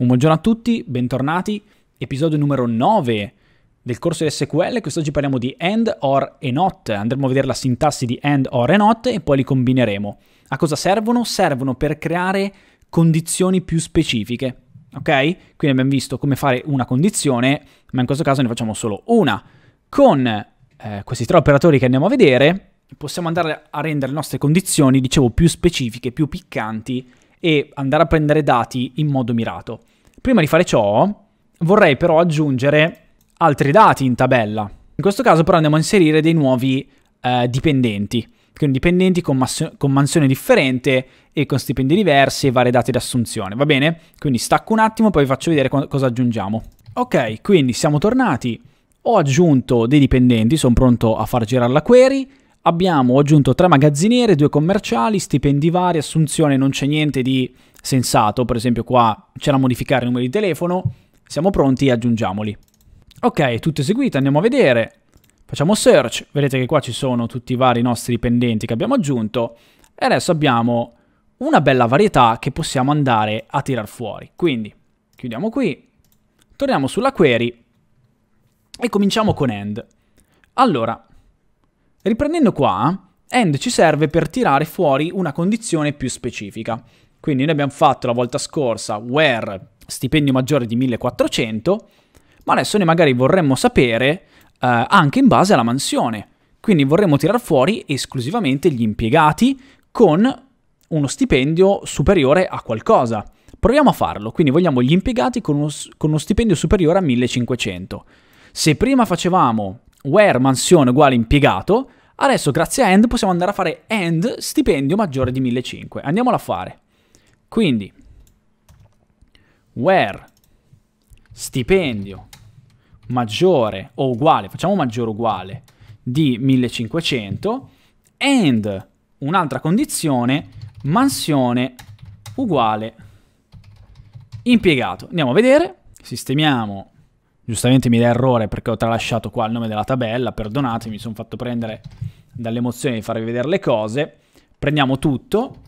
Un buongiorno a tutti, bentornati, episodio numero 9 del corso di SQL, quest'oggi parliamo di AND, OR e NOT, andremo a vedere la sintassi di AND, OR e NOT e poi li combineremo. A cosa servono? Servono per creare condizioni più specifiche, ok? Quindi abbiamo visto come fare una condizione, ma in questo caso ne facciamo solo una. Con eh, questi tre operatori che andiamo a vedere, possiamo andare a rendere le nostre condizioni, dicevo, più specifiche, più piccanti e andare a prendere dati in modo mirato. Prima di fare ciò, vorrei però aggiungere altri dati in tabella. In questo caso però andiamo a inserire dei nuovi eh, dipendenti, quindi dipendenti con, con mansione differente e con stipendi diversi e varie date di assunzione, va bene? Quindi stacco un attimo, e poi vi faccio vedere co cosa aggiungiamo. Ok, quindi siamo tornati, ho aggiunto dei dipendenti, sono pronto a far girare la query, abbiamo aggiunto tre magazziniere, due commerciali, stipendi vari, assunzione non c'è niente di sensato, per esempio qua c'è da modificare il numero di telefono, siamo pronti, aggiungiamoli. Ok, tutto eseguito, andiamo a vedere. Facciamo search, vedete che qua ci sono tutti i vari nostri dipendenti che abbiamo aggiunto e adesso abbiamo una bella varietà che possiamo andare a tirar fuori. Quindi chiudiamo qui, torniamo sulla query e cominciamo con end. Allora, riprendendo qua, end ci serve per tirare fuori una condizione più specifica. Quindi noi abbiamo fatto la volta scorsa where stipendio maggiore di 1400, ma adesso noi magari vorremmo sapere eh, anche in base alla mansione. Quindi vorremmo tirar fuori esclusivamente gli impiegati con uno stipendio superiore a qualcosa. Proviamo a farlo, quindi vogliamo gli impiegati con uno, con uno stipendio superiore a 1500. Se prima facevamo where mansione uguale impiegato, adesso grazie a end possiamo andare a fare end stipendio maggiore di 1500. Andiamola a fare. Quindi, where stipendio maggiore o uguale, facciamo maggiore o uguale, di 1500 and un'altra condizione, mansione uguale impiegato. Andiamo a vedere, sistemiamo, giustamente mi dà errore perché ho tralasciato qua il nome della tabella, perdonatemi, mi sono fatto prendere dall'emozione di farvi vedere le cose, prendiamo tutto,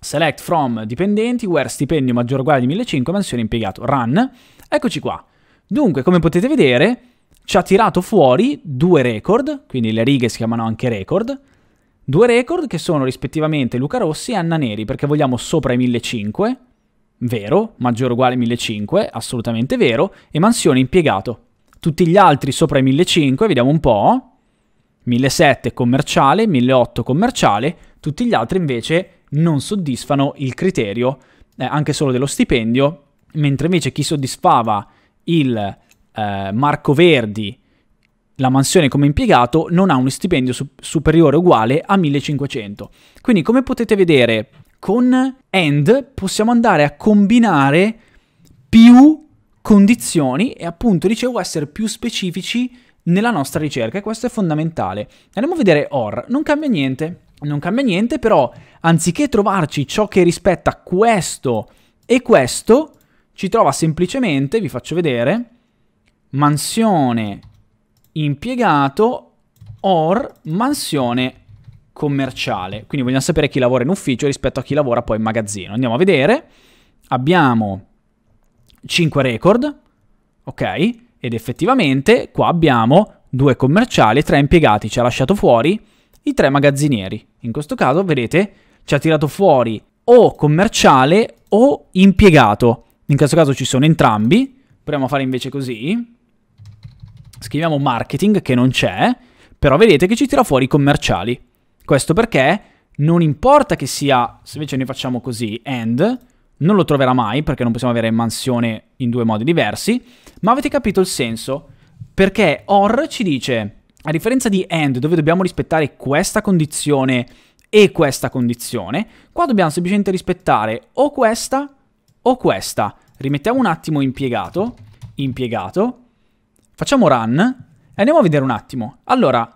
select from dipendenti, where stipendio maggiore o uguale di 1500, mansione impiegato, run. Eccoci qua. Dunque, come potete vedere, ci ha tirato fuori due record, quindi le righe si chiamano anche record, due record che sono rispettivamente Luca Rossi e Anna Neri, perché vogliamo sopra i 1500, vero, maggiore o uguale 1500, assolutamente vero, e mansione impiegato. Tutti gli altri sopra i 1500, vediamo un po', 1700 commerciale, 1800 commerciale, tutti gli altri invece non soddisfano il criterio eh, anche solo dello stipendio, mentre invece chi soddisfava il eh, Marco Verdi, la mansione come impiegato, non ha uno stipendio su- superiore o uguale a 1500. Quindi come potete vedere con AND possiamo andare a combinare più condizioni e appunto dicevo essere più specifici nella nostra ricerca e questo è fondamentale. Andiamo a vedere OR, non cambia niente, non cambia niente però anziché trovarci ciò che rispetta questo e questo, ci trova semplicemente, vi faccio vedere, mansione impiegato or mansione commerciale. Quindi vogliamo sapere chi lavora in ufficio rispetto a chi lavora poi in magazzino. Andiamo a vedere. Abbiamo 5 record, ok? Ed effettivamente qua abbiamo due commerciali e tre impiegati. Ci ha lasciato fuori i tre magazzinieri. In questo caso, vedete, ci ha tirato fuori o commerciale o impiegato. In questo caso ci sono entrambi. Proviamo a fare invece così. Scriviamo marketing che non c'è, però vedete che ci tira fuori i commerciali. Questo perché non importa che sia, se invece noi facciamo così, end, non lo troverà mai perché non possiamo avere mansione in due modi diversi, ma avete capito il senso? Perché OR ci dice, a differenza di end dove dobbiamo rispettare questa condizione e questa condizione, qua dobbiamo semplicemente rispettare o questa o questa. Rimettiamo un attimo impiegato, impiegato, facciamo run e andiamo a vedere un attimo. Allora,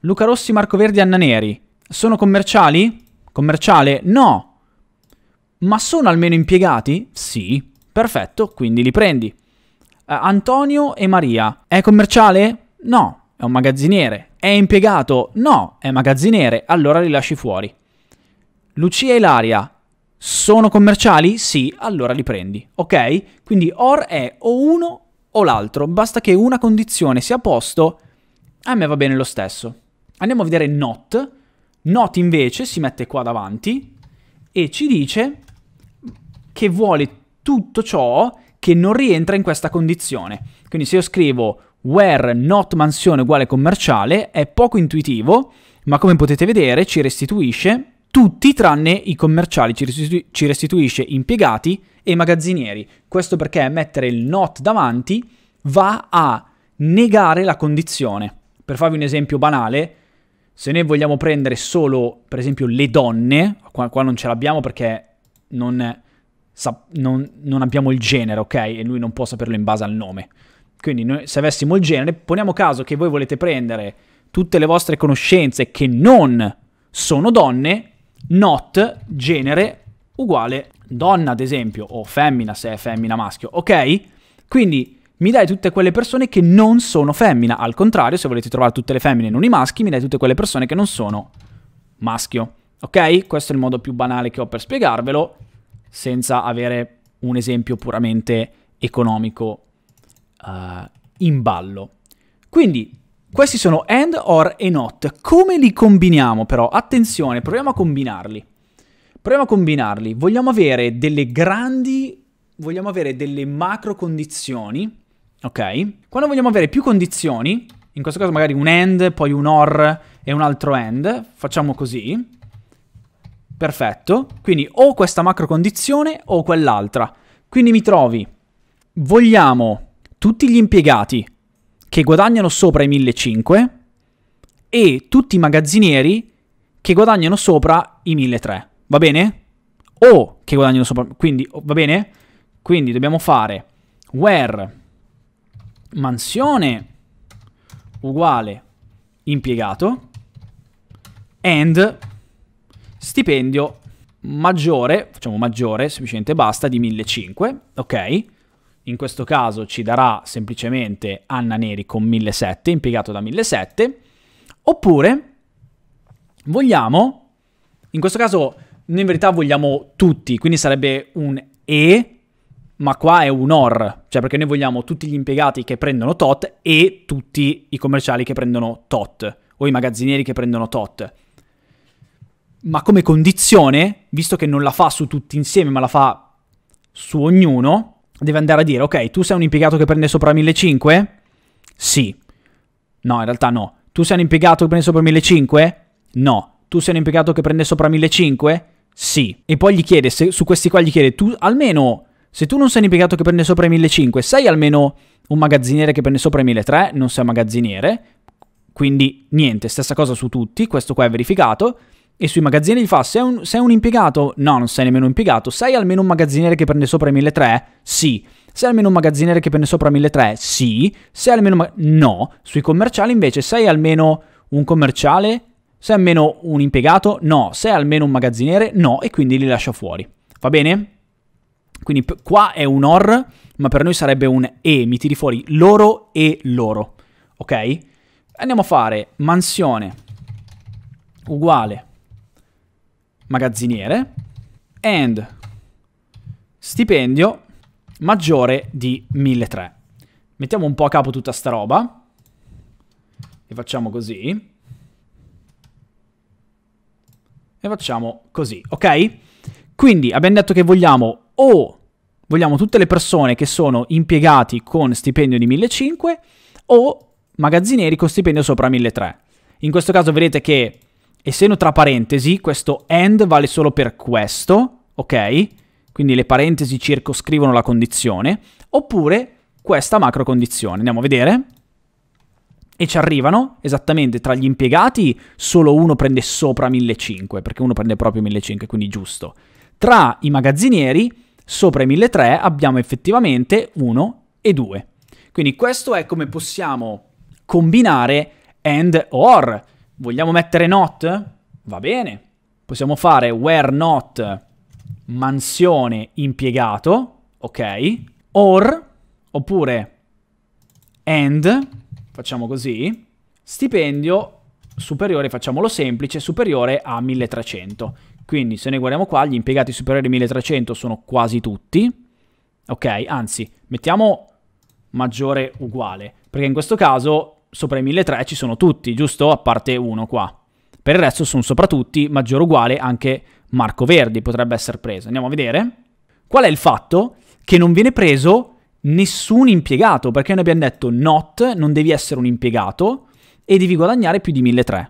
Luca Rossi, Marco Verdi, Anna Neri, sono commerciali? Commerciale? No! Ma sono almeno impiegati? Sì, perfetto, quindi li prendi. Eh, Antonio e Maria, è commerciale? No, è un magazziniere. È impiegato? No, è magazziniere. Allora li lasci fuori. Lucia e Ilaria sono commerciali? Sì, allora li prendi. Ok? Quindi or è o uno o l'altro. Basta che una condizione sia a posto, a me va bene lo stesso. Andiamo a vedere not. Not invece si mette qua davanti e ci dice che vuole tutto ciò che non rientra in questa condizione. Quindi se io scrivo where not mansione uguale commerciale è poco intuitivo, ma come potete vedere ci restituisce tutti tranne i commerciali, ci, restitu- ci restituisce impiegati e magazzinieri. Questo perché mettere il not davanti va a negare la condizione. Per farvi un esempio banale, se noi vogliamo prendere solo, per esempio, le donne, qua, qua non ce l'abbiamo perché non, sa- non, non abbiamo il genere, ok? E lui non può saperlo in base al nome. Quindi noi, se avessimo il genere, poniamo caso che voi volete prendere tutte le vostre conoscenze che non sono donne, not genere uguale donna ad esempio, o femmina se è femmina maschio, ok? Quindi mi dai tutte quelle persone che non sono femmina, al contrario se volete trovare tutte le femmine e non i maschi, mi dai tutte quelle persone che non sono maschio, ok? Questo è il modo più banale che ho per spiegarvelo, senza avere un esempio puramente economico uh, in ballo. Quindi questi sono AND, OR e NOT. Come li combiniamo però? Attenzione, proviamo a combinarli. Proviamo a combinarli. Vogliamo avere delle grandi, vogliamo avere delle macro condizioni, ok? Quando vogliamo avere più condizioni, in questo caso magari un AND, poi un OR e un altro AND, facciamo così. Perfetto. Quindi o questa macro condizione o quell'altra. Quindi mi trovi, vogliamo tutti gli impiegati che guadagnano sopra i 1500 e tutti i magazzinieri che guadagnano sopra i 1300, va bene? O che guadagnano sopra, quindi va bene? Quindi dobbiamo fare where mansione uguale impiegato and stipendio maggiore, facciamo maggiore, semplicemente basta, di 1500, ok? in questo caso ci darà semplicemente Anna Neri con 1007, impiegato da 1007, oppure vogliamo, in questo caso noi in verità vogliamo tutti, quindi sarebbe un E, ma qua è un OR, cioè perché noi vogliamo tutti gli impiegati che prendono tot e tutti i commerciali che prendono tot, o i magazzinieri che prendono tot. Ma come condizione, visto che non la fa su tutti insieme, ma la fa su ognuno, deve andare a dire, ok, tu sei un impiegato che prende sopra 1.500? Sì. No, in realtà no. Tu sei un impiegato che prende sopra 1.500? No. Tu sei un impiegato che prende sopra 1.500? Sì. E poi gli chiede, se, su questi qua gli chiede, tu almeno, se tu non sei un impiegato che prende sopra 1.500, sei almeno un magazziniere che prende sopra 1.300? Non sei un magazziniere. Quindi niente, stessa cosa su tutti, questo qua è verificato e sui magazzini gli fa sei un, sei un impiegato? No, non sei nemmeno un impiegato. Sei almeno un magazziniere che prende sopra i 1.300? Sì. Sei almeno un magazziniere che prende sopra i 1.300? Sì. Sei almeno... No. Sui commerciali invece sei almeno un commerciale? Sei almeno un impiegato? No. Sei almeno un magazziniere? No. E quindi li lascia fuori. Va bene? Quindi qua è un OR, ma per noi sarebbe un E. Mi tiri fuori loro e loro. Ok? Andiamo a fare mansione uguale magazziniere and stipendio maggiore di 1.300. Mettiamo un po' a capo tutta sta roba e facciamo così. E facciamo così, ok? Quindi abbiamo detto che vogliamo o vogliamo tutte le persone che sono impiegati con stipendio di 1.500 o magazzinieri con stipendio sopra 1.300. In questo caso vedete che essendo tra parentesi, questo AND vale solo per questo, ok? Quindi le parentesi circoscrivono la condizione, oppure questa macro condizione. Andiamo a vedere. E ci arrivano, esattamente, tra gli impiegati solo uno prende sopra 1.500, perché uno prende proprio 1.500, quindi giusto. Tra i magazzinieri, sopra i 1.300, abbiamo effettivamente 1 e 2. Quindi questo è come possiamo combinare AND OR. Vogliamo mettere not? Va bene. Possiamo fare where not mansione impiegato, ok? Or, oppure and, facciamo così, stipendio superiore, facciamolo semplice, superiore a 1300. Quindi se noi guardiamo qua, gli impiegati superiori a 1300 sono quasi tutti. Ok, anzi, mettiamo maggiore uguale, perché in questo caso sopra i 1.300 ci sono tutti, giusto? A parte uno qua. Per il resto sono sopra tutti, maggiore o uguale anche Marco Verdi potrebbe essere preso. Andiamo a vedere. Qual è il fatto? Che non viene preso nessun impiegato, perché noi abbiamo detto not, non devi essere un impiegato e devi guadagnare più di 1.300.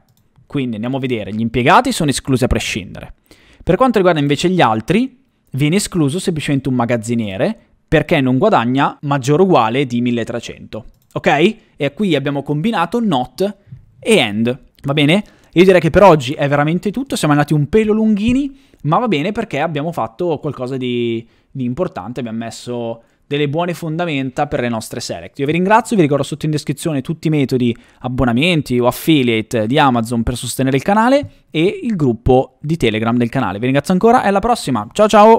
Quindi andiamo a vedere, gli impiegati sono esclusi a prescindere. Per quanto riguarda invece gli altri, viene escluso semplicemente un magazziniere perché non guadagna maggiore o uguale di 1300 ok? E qui abbiamo combinato not e end, va bene? Io direi che per oggi è veramente tutto, siamo andati un pelo lunghini, ma va bene perché abbiamo fatto qualcosa di, di importante, abbiamo messo delle buone fondamenta per le nostre select. Io vi ringrazio, vi ricordo sotto in descrizione tutti i metodi abbonamenti o affiliate di Amazon per sostenere il canale e il gruppo di Telegram del canale. Vi ringrazio ancora e alla prossima, ciao ciao!